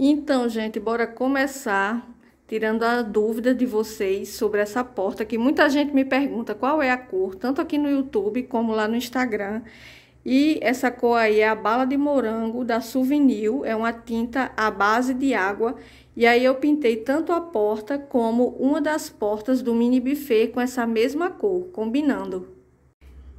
Então, gente, bora começar tirando a dúvida de vocês sobre essa porta, que muita gente me pergunta qual é a cor, tanto aqui no YouTube como lá no Instagram. E essa cor aí é a bala de morango da Souvenir, é uma tinta à base de água. E aí eu pintei tanto a porta como uma das portas do mini buffet com essa mesma cor, combinando.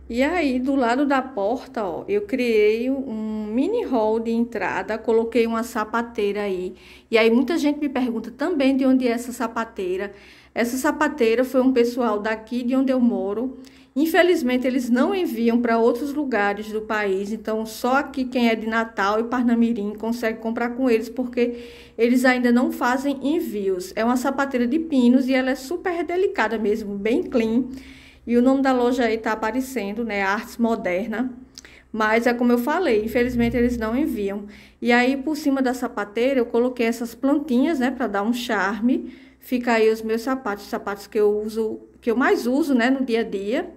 E aí, do lado da porta, ó, eu criei um mini hall de entrada, coloquei uma sapateira aí. E aí, muita gente me pergunta também de onde é essa sapateira. Essa sapateira foi um pessoal daqui de onde eu moro. Infelizmente, eles não enviam para outros lugares do país, então só aqui quem é de Natal e Parnamirim consegue comprar com eles, porque eles ainda não fazem envios. É uma sapateira de pinos e ela é super delicada mesmo, bem clean. E o nome da loja aí tá aparecendo, né? Artes Moderna. Mas é como eu falei, infelizmente eles não enviam. E aí por cima da sapateira eu coloquei essas plantinhas, né, para dar um charme. Fica aí os meus sapatos, sapatos que eu uso, que eu mais uso, né, no dia a dia.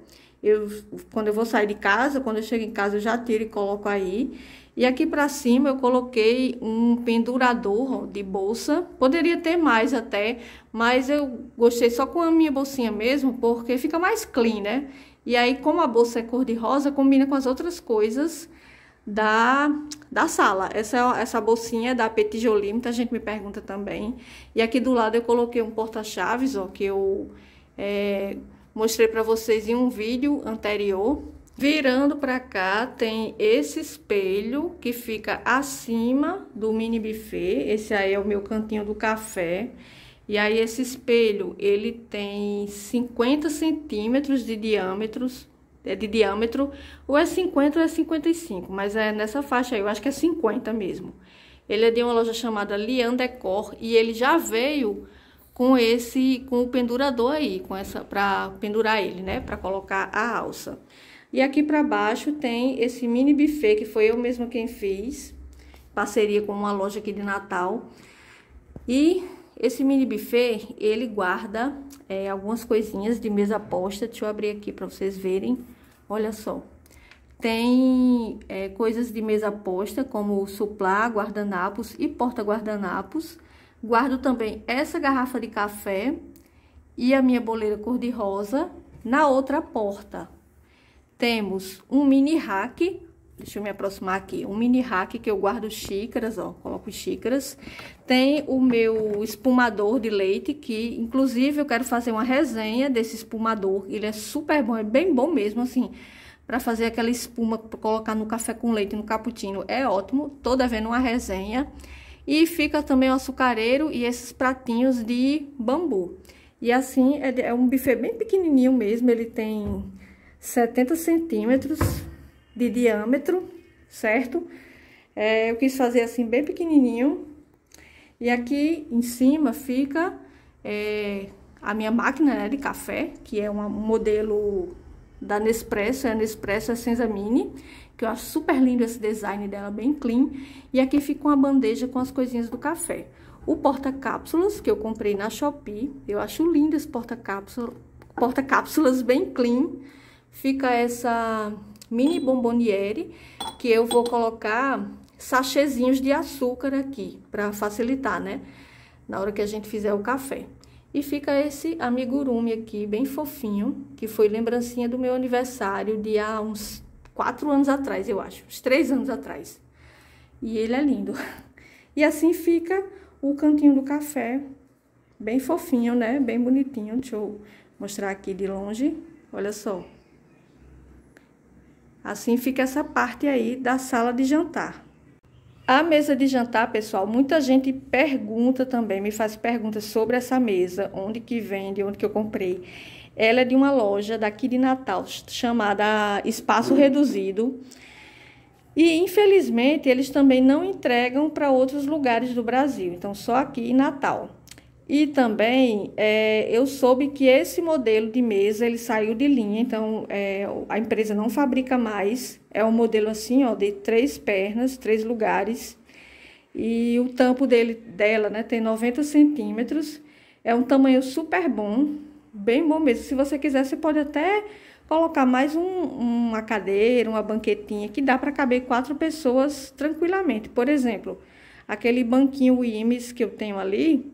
Eu, quando eu vou sair de casa, quando eu chego em casa, eu já tiro e coloco aí. E aqui para cima eu coloquei um pendurador de bolsa. Poderia ter mais até, mas eu gostei só com a minha bolsinha mesmo, porque fica mais clean, né? E aí, como a bolsa é cor de rosa, combina com as outras coisas da, da sala. Essa, essa bolsinha é da Petit Jolie, muita gente me pergunta também. E aqui do lado eu coloquei um porta-chaves, ó, que eu... É, mostrei para vocês em um vídeo anterior. Virando para cá, tem esse espelho que fica acima do mini buffet. Esse aí é o meu cantinho do café. E aí, esse espelho, ele tem 50 centímetros de diâmetros, é de diâmetro, ou é 50 ou é 55, mas é nessa faixa aí, eu acho que é 50 mesmo. Ele é de uma loja chamada Lian Decor e ele já veio com esse com o pendurador aí, com essa para pendurar ele, né, para colocar a alça. E aqui para baixo tem esse mini buffet que foi eu mesma quem fiz, parceria com uma loja aqui de Natal. E esse mini buffet, ele guarda é, algumas coisinhas de mesa posta. Deixa eu abrir aqui para vocês verem. Olha só. Tem é, coisas de mesa posta, como suplá, guardanapos e porta-guardanapos. Guardo também essa garrafa de café e a minha boleira cor-de-rosa na outra porta. Temos um mini rack, deixa eu me aproximar aqui, um mini rack que eu guardo xícaras, ó, coloco xícaras. Tem o meu espumador de leite, que inclusive eu quero fazer uma resenha desse espumador, ele é super bom, é bem bom mesmo, assim, para fazer aquela espuma, colocar no café com leite, no cappuccino, é ótimo. Tô devendo uma resenha. E fica também o açucareiro e esses pratinhos de bambu. E assim, é, é um buffet bem pequenininho mesmo, ele tem 70 centímetros de diâmetro, certo? É, eu quis fazer assim bem pequenininho. E aqui em cima fica é, a minha máquina né, de café, que é um modelo da Nespresso, é a Nespresso Essenza Mini que eu acho super lindo esse design dela, bem clean. E aqui fica uma bandeja com as coisinhas do café. O porta-cápsulas, que eu comprei na Shopee, eu acho lindo esse porta-cápsulas, porta -cápsulas bem clean. Fica essa mini bomboniere, que eu vou colocar sachêzinhos de açúcar aqui, para facilitar, né? Na hora que a gente fizer o café. E fica esse amigurumi aqui, bem fofinho, que foi lembrancinha do meu aniversário, há uns quatro anos atrás, eu acho, uns três anos atrás. E ele é lindo. E assim fica o cantinho do café, bem fofinho, né? Bem bonitinho. Deixa eu mostrar aqui de longe. Olha só. Assim fica essa parte aí da sala de jantar. A mesa de jantar, pessoal, muita gente pergunta também, me faz perguntas sobre essa mesa, onde que vende, onde que eu comprei. Ela é de uma loja daqui de Natal chamada Espaço Reduzido. E infelizmente eles também não entregam para outros lugares do Brasil, então só aqui em Natal. E também é, eu soube que esse modelo de mesa ele saiu de linha, então é, a empresa não fabrica mais. É um modelo assim, ó, de três pernas, três lugares. E o tampo dele, dela né, tem 90 centímetros. É um tamanho super bom, bem bom mesmo. Se você quiser, você pode até colocar mais um, uma cadeira, uma banquetinha, que dá para caber quatro pessoas tranquilamente. Por exemplo, aquele banquinho IMES que eu tenho ali,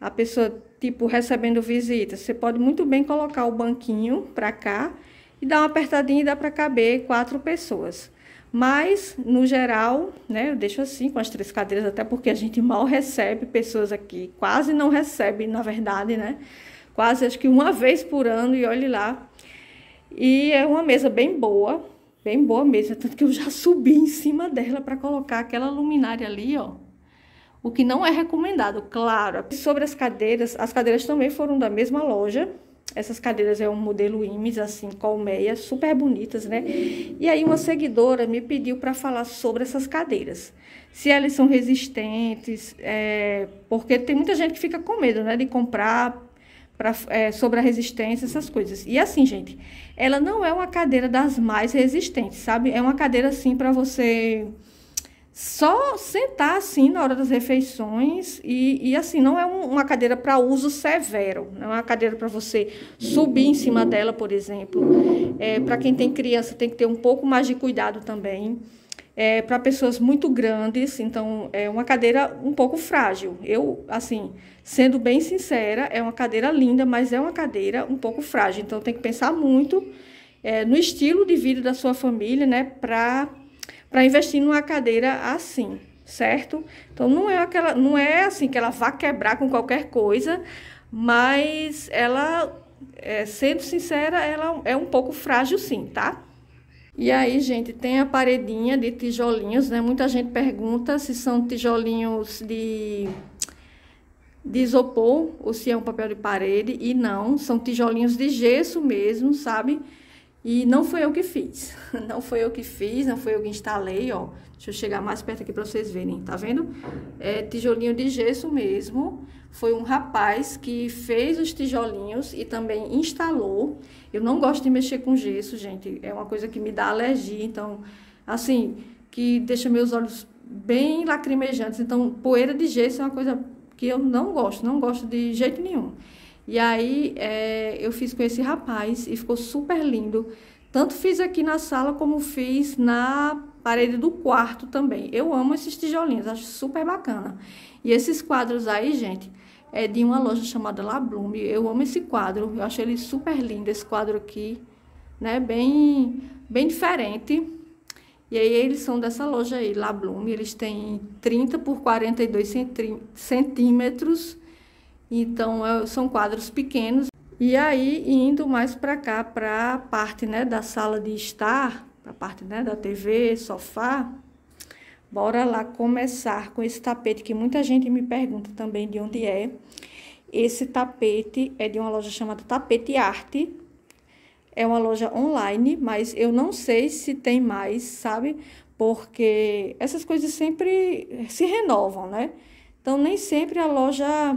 a pessoa, tipo, recebendo visitas, você pode muito bem colocar o banquinho para cá e dar uma apertadinha e dá para caber quatro pessoas. Mas, no geral, né, eu deixo assim com as três cadeiras, até porque a gente mal recebe pessoas aqui, quase não recebe, na verdade, né? quase acho que uma vez por ano, e olhe lá. E é uma mesa bem boa, bem boa mesa, é tanto que eu já subi em cima dela para colocar aquela luminária ali, ó. O que não é recomendado, claro. Sobre as cadeiras, as cadeiras também foram da mesma loja. Essas cadeiras é um modelo IMES, assim, colmeia, super bonitas, né? E aí uma seguidora me pediu para falar sobre essas cadeiras. Se elas são resistentes, é... porque tem muita gente que fica com medo, né? De comprar pra, é, sobre a resistência, essas coisas. E assim, gente, ela não é uma cadeira das mais resistentes, sabe? É uma cadeira assim para você só sentar assim na hora das refeições e, e assim não é um, uma cadeira para uso severo não é uma cadeira para você subir em cima dela por exemplo é, para quem tem criança tem que ter um pouco mais de cuidado também é, para pessoas muito grandes, então é uma cadeira um pouco frágil. Eu, assim, sendo bem sincera, é uma cadeira linda, mas é uma cadeira um pouco frágil. Então tem que pensar muito é, no estilo de vida da sua família, né, para para investir numa cadeira assim, certo? Então não é aquela, não é assim que ela vá quebrar com qualquer coisa, mas ela, é, sendo sincera, ela é um pouco frágil, sim, tá? E aí, gente, tem a paredinha de tijolinhos, né? Muita gente pergunta se são tijolinhos de, de isopor ou se é um papel de parede. E não, são tijolinhos de gesso mesmo, sabe? E não foi eu que fiz, não foi eu que fiz, não foi eu que instalei, ó. Deixa eu chegar mais perto aqui para vocês verem, tá vendo? É tijolinho de gesso mesmo. Foi um rapaz que fez os tijolinhos e também instalou. Eu não gosto de mexer com gesso, gente, é uma coisa que me dá alergia, então, assim, que deixa meus olhos bem lacrimejantes. Então, poeira de gesso é uma coisa que eu não gosto, não gosto de jeito nenhum. E aí é, eu fiz com esse rapaz e ficou super lindo. Tanto fiz aqui na sala como fiz na parede do quarto também. Eu amo esses tijolinhos, acho super bacana. E esses quadros aí, gente, é de uma loja chamada La Bloom. Eu amo esse quadro, eu acho ele super lindo, esse quadro aqui, né? Bem, bem diferente. E aí eles são dessa loja aí, La Bloom. Eles têm 30 por 42 centímetros então, é, são quadros pequenos. E aí, indo mais para cá, para a parte né, da sala de estar, a parte né, da TV, sofá, bora lá começar com esse tapete que muita gente me pergunta também de onde é. Esse tapete é de uma loja chamada Tapete Arte. É uma loja online, mas eu não sei se tem mais, sabe? Porque essas coisas sempre se renovam, né? Então, nem sempre a loja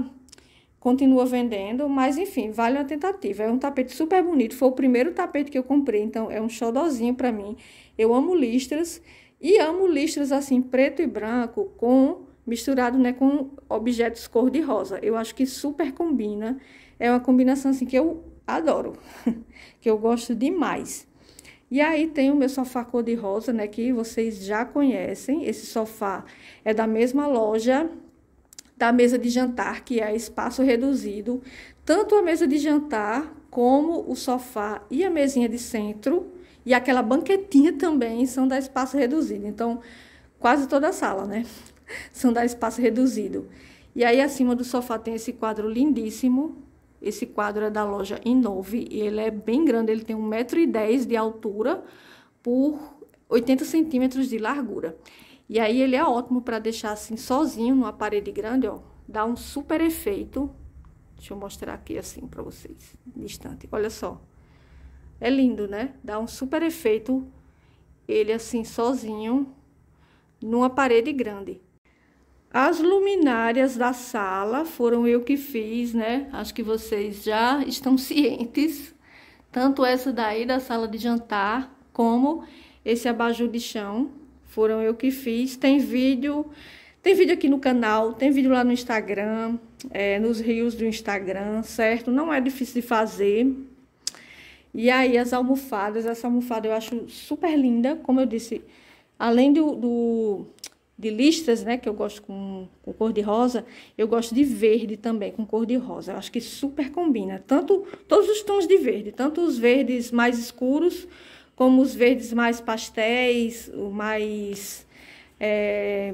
continua vendendo, mas enfim, vale uma tentativa. É um tapete super bonito, foi o primeiro tapete que eu comprei, então é um xodozinho para mim. Eu amo listras e amo listras assim preto e branco com misturado, né, com objetos cor de rosa. Eu acho que super combina. É uma combinação assim que eu adoro, que eu gosto demais. E aí tem o meu sofá cor de rosa, né, que vocês já conhecem. Esse sofá é da mesma loja da mesa de jantar, que é espaço reduzido, tanto a mesa de jantar como o sofá e a mesinha de centro e aquela banquetinha também são da espaço reduzido. Então, quase toda a sala, né? São da espaço reduzido. E aí acima do sofá tem esse quadro lindíssimo. Esse quadro é da loja Inove e ele é bem grande, ele tem 1,10m de altura por 80 centímetros de largura. E aí ele é ótimo para deixar assim sozinho numa parede grande, ó. Dá um super efeito. Deixa eu mostrar aqui assim para vocês, distante. Olha só. É lindo, né? Dá um super efeito ele assim sozinho numa parede grande. As luminárias da sala foram eu que fiz, né? Acho que vocês já estão cientes. Tanto essa daí da sala de jantar, como esse abajur de chão, foram eu que fiz. Tem vídeo, tem vídeo aqui no canal, tem vídeo lá no Instagram, é, nos rios do Instagram, certo? Não é difícil de fazer. E aí as almofadas, essa almofada eu acho super linda, como eu disse, além do, do de listras, né, que eu gosto com, com, cor de rosa, eu gosto de verde também, com cor de rosa. Eu acho que super combina, tanto todos os tons de verde, tanto os verdes mais escuros como os verdes mais pastéis, o mais. É,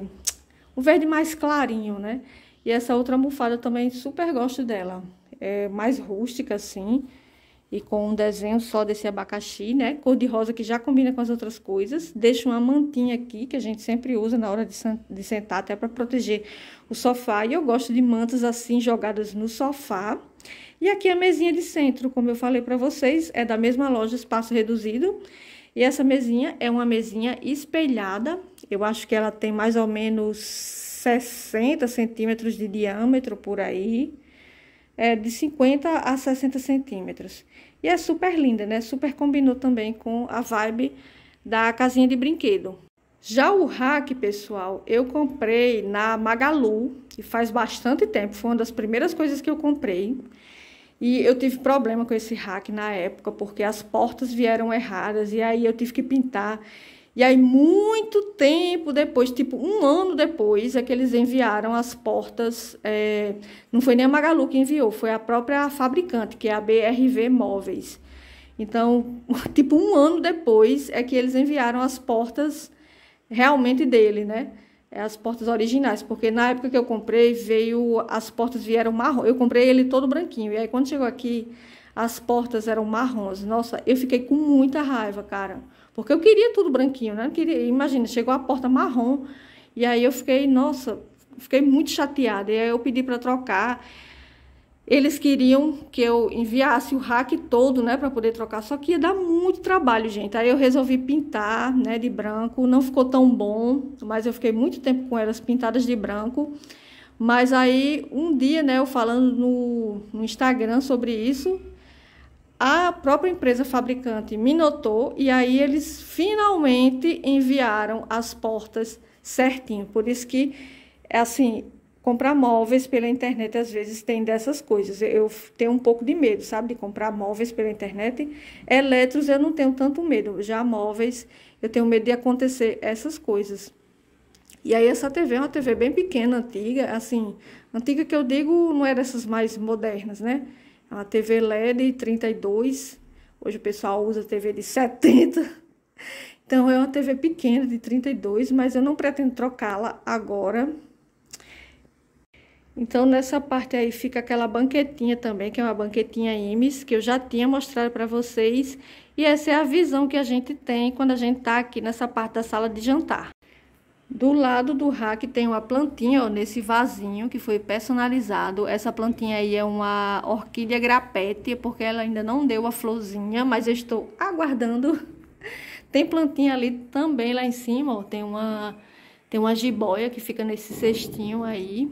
o verde mais clarinho, né? E essa outra almofada também super gosto dela. É mais rústica, assim, e com um desenho só desse abacaxi, né? Cor de rosa que já combina com as outras coisas. Deixa uma mantinha aqui, que a gente sempre usa na hora de, de sentar, até para proteger o sofá. E eu gosto de mantas assim, jogadas no sofá e aqui a mesinha de centro, como eu falei para vocês, é da mesma loja Espaço Reduzido. E essa mesinha é uma mesinha espelhada, eu acho que ela tem mais ou menos 60 centímetros de diâmetro por aí, é de 50 a 60 centímetros. E é super linda, né? Super combinou também com a vibe da casinha de brinquedo. Já o rack, pessoal, eu comprei na Magalu, que faz bastante tempo, foi uma das primeiras coisas que eu comprei. E eu tive problema com esse hack na época, porque as portas vieram erradas e aí eu tive que pintar. E aí, muito tempo depois, tipo um ano depois, é que eles enviaram as portas. É, não foi nem a Magalu que enviou, foi a própria fabricante, que é a BRV Móveis. Então, tipo um ano depois, é que eles enviaram as portas realmente dele, né? É as portas originais, porque na época que eu comprei veio as portas vieram marrom. Eu comprei ele todo branquinho e aí quando chegou aqui as portas eram marrons. Nossa, eu fiquei com muita raiva, cara, porque eu queria tudo branquinho, né? Eu queria, imagina, chegou a porta marrom e aí eu fiquei, nossa, fiquei muito chateada e aí eu pedi para trocar. Eles queriam que eu enviasse o rack todo, né, para poder trocar, só que ia dar muito trabalho, gente. Aí eu resolvi pintar, né, de branco. Não ficou tão bom, mas eu fiquei muito tempo com elas pintadas de branco. Mas aí um dia, né, eu falando no, no Instagram sobre isso, a própria empresa fabricante me notou e aí eles finalmente enviaram as portas certinho. Por isso que assim, comprar móveis pela internet às vezes tem dessas coisas. Eu tenho um pouco de medo, sabe, de comprar móveis pela internet. Eletros eu não tenho tanto medo, já móveis eu tenho medo de acontecer essas coisas. E aí essa TV é uma TV bem pequena, antiga, assim, antiga que eu digo não era é dessas mais modernas, né? É uma TV LED 32, hoje o pessoal usa TV de 70. Então é uma TV pequena de 32, mas eu não pretendo trocá-la agora, então, nessa parte aí fica aquela banquetinha também, que é uma banquetinha IMES, que eu já tinha mostrado para vocês. E essa é a visão que a gente tem quando a gente está aqui nessa parte da sala de jantar. Do lado do rack tem uma plantinha, ó, nesse vasinho que foi personalizado. Essa plantinha aí é uma orquídea grapete, porque ela ainda não deu a florzinha, mas eu estou aguardando. Tem plantinha ali também lá em cima, ó, tem uma tem uma jiboia que fica nesse cestinho aí.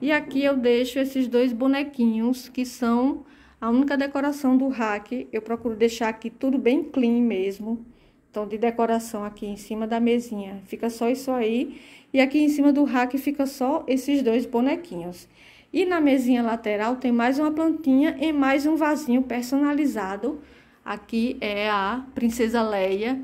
E aqui eu deixo esses dois bonequinhos, que são a única decoração do rack. Eu procuro deixar aqui tudo bem clean mesmo. Então, de decoração aqui em cima da mesinha, fica só isso aí. E aqui em cima do rack fica só esses dois bonequinhos. E na mesinha lateral tem mais uma plantinha e mais um vasinho personalizado. Aqui é a Princesa Leia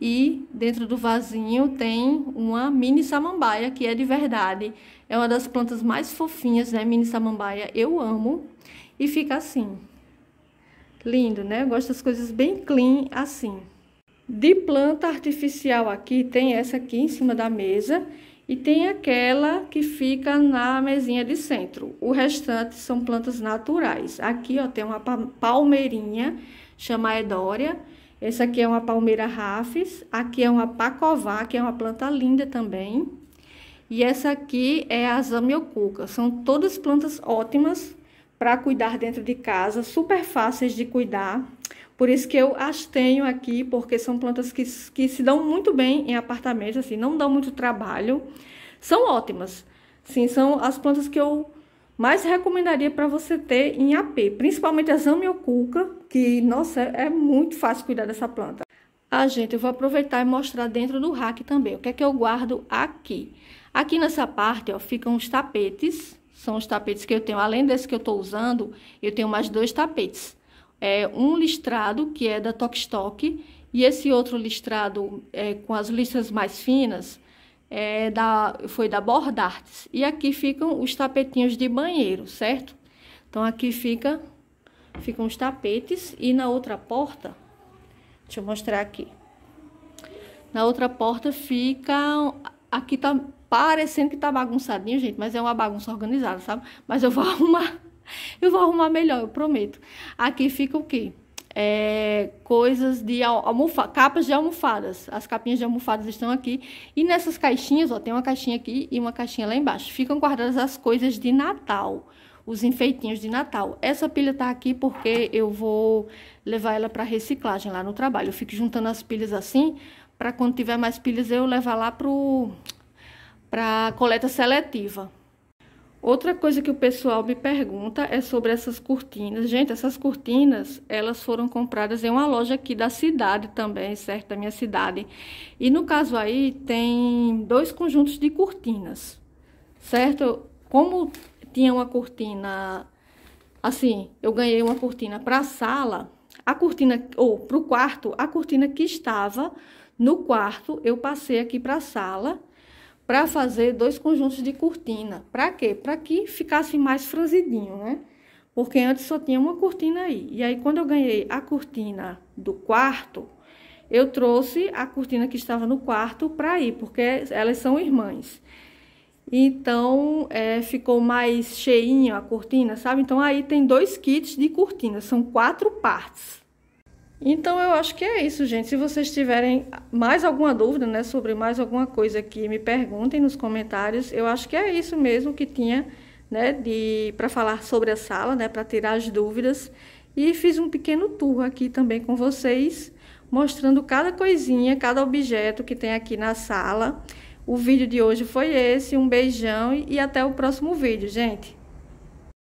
e dentro do vasinho tem uma mini samambaia que é de verdade. É uma das plantas mais fofinhas, né? Mini samambaia, eu amo. E fica assim. Lindo, né? Eu gosto das coisas bem clean assim. De planta artificial aqui, tem essa aqui em cima da mesa e tem aquela que fica na mesinha de centro. O restante são plantas naturais. Aqui, ó, tem uma palmeirinha, chama Edória. Essa aqui é uma palmeira rafis, aqui é uma pacová, que é uma planta linda também. E essa aqui é a zamiocuca. São todas plantas ótimas para cuidar dentro de casa, super fáceis de cuidar. Por isso que eu as tenho aqui, porque são plantas que, que se dão muito bem em apartamentos, assim, não dão muito trabalho. São ótimas. Sim, são as plantas que eu mas recomendaria para você ter em AP, principalmente a zamioculca, que, nossa, é, é muito fácil cuidar dessa planta. Ah, gente, eu vou aproveitar e mostrar dentro do rack também, o que é que eu guardo aqui. Aqui nessa parte, ó, ficam os tapetes, são os tapetes que eu tenho, além desse que eu estou usando, eu tenho mais dois tapetes. É, um listrado, que é da Tokstok, e esse outro listrado é, com as listras mais finas, é, da, foi da Bordartes. E aqui ficam os tapetinhos de banheiro, certo? Então, aqui fica, ficam os tapetes e na outra porta, deixa eu mostrar aqui. Na outra porta fica, aqui tá parecendo que tá bagunçadinho, gente, mas é uma bagunça organizada, sabe? Mas eu vou arrumar, eu vou arrumar melhor, eu prometo. Aqui fica o quê? é, coisas de almofadas, capas de almofadas. As capinhas de almofadas estão aqui. E nessas caixinhas, ó, tem uma caixinha aqui e uma caixinha lá embaixo. Ficam guardadas as coisas de Natal, os enfeitinhos de Natal. Essa pilha tá aqui porque eu vou levar ela para reciclagem lá no trabalho. Eu fico juntando as pilhas assim, para quando tiver mais pilhas eu levar lá pro para coleta seletiva. Outra coisa que o pessoal me pergunta é sobre essas cortinas. Gente, essas cortinas, elas foram compradas em uma loja aqui da cidade também, certo? Da minha cidade. E no caso aí, tem dois conjuntos de cortinas, certo? Como tinha uma cortina, assim, eu ganhei uma cortina para a sala, a cortina, ou para o quarto, a cortina que estava no quarto, eu passei aqui para a sala para fazer dois conjuntos de cortina. Para quê? Para que ficasse mais franzidinho, né? Porque antes só tinha uma cortina aí. E aí, quando eu ganhei a cortina do quarto, eu trouxe a cortina que estava no quarto para aí, porque elas são irmãs. Então, é, ficou mais cheinha a cortina, sabe? Então, aí tem dois kits de cortina, são quatro partes. Então eu acho que é isso, gente. Se vocês tiverem mais alguma dúvida, né, sobre mais alguma coisa aqui, me perguntem nos comentários, eu acho que é isso mesmo que tinha, né, de para falar sobre a sala, né, para tirar as dúvidas. E fiz um pequeno tour aqui também com vocês, mostrando cada coisinha, cada objeto que tem aqui na sala. O vídeo de hoje foi esse, um beijão e até o próximo vídeo, gente.